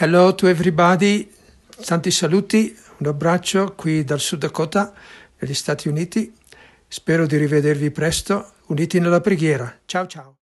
Hello to everybody, tanti saluti, un abbraccio qui dal Sud Dakota, negli Stati Uniti. Spero di rivedervi presto, uniti nella preghiera. Ciao ciao.